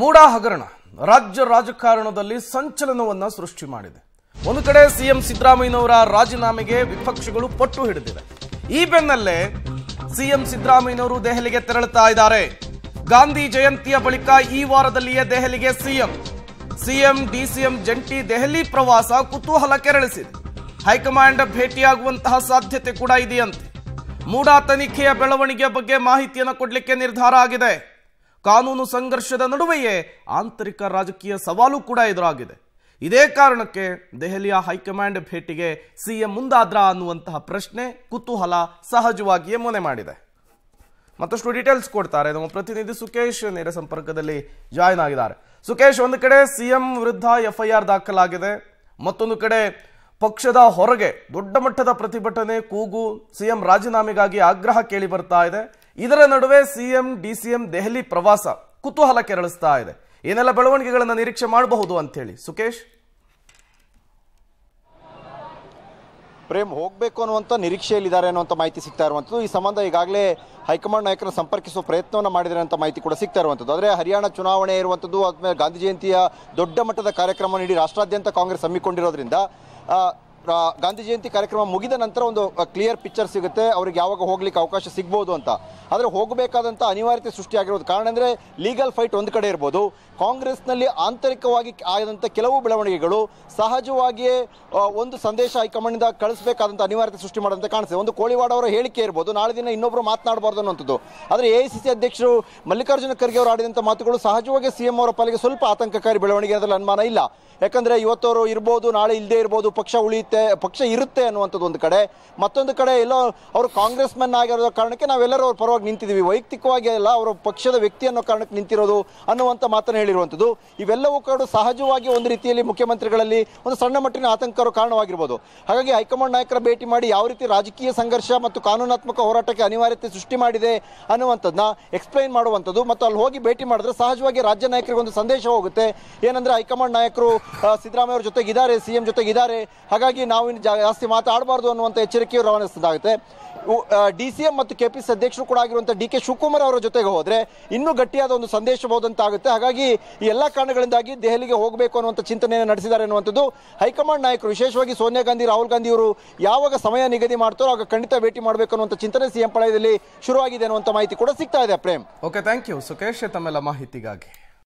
ಮೂಡಾ ಹಗರಣ ರಾಜ್ಯ ರಾಜಕಾರಣದಲ್ಲಿ ಸಂಚಲನವನ್ನ ಸೃಷ್ಟಿ ಮಾಡಿದೆ ಒಂದು ಕಡೆ ಸಿಎಂ ಸಿದ್ದರಾಮಯ್ಯನವರ ರಾಜೀನಾಮೆಗೆ ವಿಪಕ್ಷಗಳು ಪಟ್ಟು ಹಿಡಿದಿವೆ ಈ ಬೆನ್ನಲ್ಲೇ ಸಿಎಂ ಸಿದ್ದರಾಮಯ್ಯನವರು ದೆಹಲಿಗೆ ತೆರಳುತ್ತಾ ಇದ್ದಾರೆ ಗಾಂಧಿ ಜಯಂತಿಯ ಬಳಿಕ ಈ ವಾರದಲ್ಲಿಯೇ ದೆಹಲಿಗೆ ಸಿಎಂ ಸಿಎಂ ಡಿಸಿಎಂ ಜಂಟಿ ದೆಹಲಿ ಪ್ರವಾಸ ಕುತೂಹಲ ಕೆರಳಿಸಿದೆ ಹೈಕಮಾಂಡ್ ಭೇಟಿಯಾಗುವಂತಹ ಸಾಧ್ಯತೆ ಕೂಡ ಇದೆಯಂತೆ ಮೂಡಾ ತನಿಖೆಯ ಬೆಳವಣಿಗೆಯ ಬಗ್ಗೆ ಮಾಹಿತಿಯನ್ನು ಕೊಡಲಿಕ್ಕೆ ನಿರ್ಧಾರ ಆಗಿದೆ ಕಾನೂನು ಸಂಘರ್ಷದ ನಡುವೆಯೇ ಆಂತರಿಕ ರಾಜಕೀಯ ಸವಾಲು ಕೂಡ ಎದುರಾಗಿದೆ ಇದೇ ಕಾರಣಕ್ಕೆ ದೆಹಲಿಯ ಹೈಕಮಾಂಡ್ ಭೇಟಿಗೆ ಸಿಎಂ ಮುಂದಾದ್ರ ಅನ್ನುವಂತಹ ಪ್ರಶ್ನೆ ಕುತೂಹಲ ಸಹಜವಾಗಿಯೇ ಮನೆ ಮಾಡಿದೆ ಮತ್ತಷ್ಟು ಡೀಟೇಲ್ಸ್ ಕೊಡ್ತಾರೆ ನಮ್ಮ ಪ್ರತಿನಿಧಿ ಸುಕೇಶ್ ನೇರ ಸಂಪರ್ಕದಲ್ಲಿ ಜಾಯ್ನ್ ಆಗಿದ್ದಾರೆ ಸುಕೇಶ್ ಒಂದು ಕಡೆ ಸಿಎಂ ವಿರುದ್ಧ ಎಫ್ಐಆರ್ ದಾಖಲಾಗಿದೆ ಮತ್ತೊಂದು ಕಡೆ ಪಕ್ಷದ ಹೊರಗೆ ದೊಡ್ಡ ಮಟ್ಟದ ಪ್ರತಿಭಟನೆ ಕೂಗು ಸಿಎಂ ರಾಜೀನಾಮೆಗಾಗಿ ಆಗ್ರಹ ಕೇಳಿ ಬರ್ತಾ ಇದೆ ಇದರ ನಡುವೆ ಸಿಎಂ ಡಿಸಿಎಂ ದೆಹಲಿ ಪ್ರವಾಸ ಕುತೂಹಲ ಕೆರಳಿಸ್ತಾ ಇದೆ ಏನೆಲ್ಲ ಬೆಳವಣಿಗೆಗಳನ್ನು ನಿರೀಕ್ಷೆ ಮಾಡಬಹುದು ಅಂತ ಹೇಳಿ ಸುಕೇಶ್ ಪ್ರೇಮ್ ಹೋಗಬೇಕು ಅನ್ನುವಂಥ ನಿರೀಕ್ಷೆಯಲ್ಲಿದ್ದಾರೆ ಅನ್ನುವಂಥ ಮಾಹಿತಿ ಸಿಗ್ತಾ ಇರುವಂಥದ್ದು ಈ ಸಂಬಂಧ ಈಗಾಗಲೇ ಹೈಕಮಾಂಡ್ ನಾಯಕರನ್ನು ಸಂಪರ್ಕಿಸುವ ಪ್ರಯತ್ನವನ್ನು ಮಾಡಿದ್ದಾರೆ ಅಂತ ಮಾಹಿತಿ ಕೂಡ ಸಿಗ್ತಾ ಇರುವಂಥದ್ದು ಆದರೆ ಹರಿಯಾಣ ಚುನಾವಣೆ ಇರುವಂಥದ್ದು ಆದ್ಮೇಲೆ ಗಾಂಧಿ ಜಯಂತಿಯ ದೊಡ್ಡ ಮಟ್ಟದ ಕಾರ್ಯಕ್ರಮ ನೀಡಿ ರಾಷ್ಟ್ರಾದ್ಯಂತ ಕಾಂಗ್ರೆಸ್ ಹಮ್ಮಿಕೊಂಡಿರೋದ್ರಿಂದ ಗಾಂಧಿ ಜಯಂತಿ ಕಾರ್ಯಕ್ರಮ ಮುಗಿದ ನಂತರ ಒಂದು ಕ್ಲಿಯರ್ ಪಿಕ್ಚರ್ ಸಿಗುತ್ತೆ ಅವ್ರಿಗೆ ಯಾವಾಗ ಹೋಗ್ಲಿಕ್ಕೆ ಅವಕಾಶ ಸಿಗ್ಬೋದು ಅಂತ ಆದರೆ ಹೋಗಬೇಕಾದಂಥ ಅನಿವಾರ್ಯತೆ ಸೃಷ್ಟಿಯಾಗಿರೋದು ಕಾರಣ ಅಂದರೆ ಲೀಗಲ್ ಫೈಟ್ ಒಂದು ಕಡೆ ಇರ್ಬೋದು ಕಾಂಗ್ರೆಸ್ನಲ್ಲಿ ಆಂತರಿಕವಾಗಿ ಆದಂಥ ಕೆಲವು ಬೆಳವಣಿಗೆಗಳು ಸಹಜವಾಗಿಯೇ ಒಂದು ಸಂದೇಶ ಹೈಕಮಾಂಡ್ನಿಂದ ಕಳಿಸಬೇಕಾದಂಥ ಅನಿವಾರ್ಯತೆ ಸೃಷ್ಟಿ ಮಾಡೋದಂತ ಕಾಣಿಸ್ತದೆ ಒಂದು ಕೋಳಿವಾಡ ಅವರ ಹೇಳಿಕೆ ಇರ್ಬೋದು ನಾಳೆ ದಿನ ಇನ್ನೊಬ್ಬರು ಮಾತನಾಡಬಾರ್ದು ಅನ್ನೋಂಥದ್ದು ಆದರೆ ಎ ಐ ಸಿ ಸಿ ಅಧ್ಯಕ್ಷರು ಮಲ್ಲಿಕಾರ್ಜುನ ಖರ್ಗೆ ಅವರು ಆಡಿದಂಥ ಮಾತುಗಳು ಸಹಜವಾಗಿ ಸಿಎಂ ಅವರ ಪಾಲಿಗೆ ಸ್ವಲ್ಪ ಆತಂಕಕಾರಿ ಬೆಳವಣಿಗೆ ಅನ್ನೋದ್ರಲ್ಲಿ ಅನುಮಾನ ಇಲ್ಲ ಯಾಕಂದರೆ ಇವತ್ತವರು ಇರ್ಬೋದು ನಾಳೆ ಇಲ್ಲದೇ ಇರ್ಬೋದು ಪಕ್ಷ ಉಳಿಯುತ್ತೆ ಇರುತ್ತೆ ಪಕ್ಷ ಇರುತ್ತೆ ಅನ್ನುವಂಥದ್ದು ಒಂದು ಕಡೆ ಮತ್ತೊಂದು ಕಡೆ ಎಲ್ಲೋ ಅವರು ಕಾಂಗ್ರೆಸ್ ಮ್ಯಾನ್ ಆಗಿರೋ ಕಾರಣಕ್ಕೆ ನಾವೆಲ್ಲರೂ ಅವ್ರ ಪರವಾಗಿ ನಿಂತಿದ್ದೀವಿ ವೈಯಕ್ತಿಕವಾಗಿ ಅಲ್ಲ ಅವರ ಪಕ್ಷದ ವ್ಯಕ್ತಿ ಅನ್ನೋ ಕಾರಣಕ್ಕೆ ನಿಂತಿರೋದು ಅನ್ನುವಂಥ ಮಾತನ್ನು ಹೇಳಿರುವಂಥದ್ದು ಇವೆಲ್ಲವೂ ಕೂಡ ಸಹಜವಾಗಿ ಒಂದು ರೀತಿಯಲ್ಲಿ ಮುಖ್ಯಮಂತ್ರಿಗಳಲ್ಲಿ ಒಂದು ಸಣ್ಣ ಮಟ್ಟಿನ ಆತಂಕರು ಕಾರಣವಾಗಿರ್ಬೋದು ಹಾಗಾಗಿ ಹೈಕಮಾಂಡ್ ನಾಯಕರ ಭೇಟಿ ಮಾಡಿ ಯಾವ ರೀತಿ ರಾಜಕೀಯ ಸಂಘರ್ಷ ಮತ್ತು ಕಾನೂನಾತ್ಮಕ ಹೋರಾಟಕ್ಕೆ ಅನಿವಾರ್ಯತೆ ಸೃಷ್ಟಿ ಮಾಡಿದೆ ಅನ್ನುವಂಥದ್ದನ್ನ ಎಕ್ಸ್ಪ್ಲೈನ್ ಮಾಡುವಂಥದ್ದು ಮತ್ತು ಅಲ್ಲಿ ಹೋಗಿ ಭೇಟಿ ಮಾಡಿದ್ರೆ ಸಹಜವಾಗಿ ರಾಜ್ಯ ನಾಯಕರಿಗೆ ಒಂದು ಸಂದೇಶ ಹೋಗುತ್ತೆ ಏನಂದ್ರೆ ಹೈಕಮಾಂಡ್ ನಾಯಕರು ಸಿದ್ದರಾಮಯ್ಯ ಅವ್ರ ಜೊತೆಗಿದ್ದಾರೆ ಸಿಎಂ ಜೊತೆಗಿದ್ದಾರೆ ಹಾಗಾಗಿ ನಾವು ಇನ್ನು ಜಾಸ್ತಿ ಮಾತಾಡಬಾರ್ದು ಅನ್ನುವಂಥ ಎಚ್ಚರಿಕೆಯು ರವಾನಿಸೋದಾಗುತ್ತೆ ಡಿ ಸಿ ಎಂ ಮತ್ತು ಸಿ ಅಧ್ಯಕ್ಷರು ಕೂಡ ಆಗಿರುವಂಥ ಡಿ ಕೆ ಶಿವಕುಮಾರ್ ಅವರ ಜೊತೆಗೆ ಹೋದರೆ ಇನ್ನೂ ಗಟ್ಟಿಯಾದ ಒಂದು ಸಂದೇಶ ಆಗುತ್ತೆ ಹಾಗಾಗಿ ಈ ಎಲ್ಲ ಕಾರಣಗಳಿಂದಾಗಿ ದೆಹಲಿಗೆ ಹೋಗಬೇಕು ಅನ್ನುವಂಥ ಚಿಂತನೆಯನ್ನು ನಡೆಸಿದ್ದಾರೆ ಅನ್ನುವಂಥದ್ದು ಹೈಕಮಾಂಡ್ ನಾಯಕರು ವಿಶೇಷವಾಗಿ ಸೋನಿಯಾ ಗಾಂಧಿ ರಾಹುಲ್ ಗಾಂಧಿ ಅವರು ಯಾವಾಗ ಸಮಯ ನಿಗದಿ ಮಾಡ್ತಾರೋ ಆಗ ಖಂಡಿತ ಭೇಟಿ ಮಾಡಬೇಕು ಅನ್ನುವಂಥ ಚಿಂತನೆ ಸಿಎಂ ಪಳಯದಲ್ಲಿ ಶುರುವಾಗಿದೆ ಅನ್ನುವಂಥ ಮಾಹಿತಿ ಕೂಡ ಸಿಗ್ತಾ ಇದೆ Prem okay thank you Sukhesh ತಮ್ಮೆಲ್ಲ ಮಾಹಿತಿಗಾಗಿ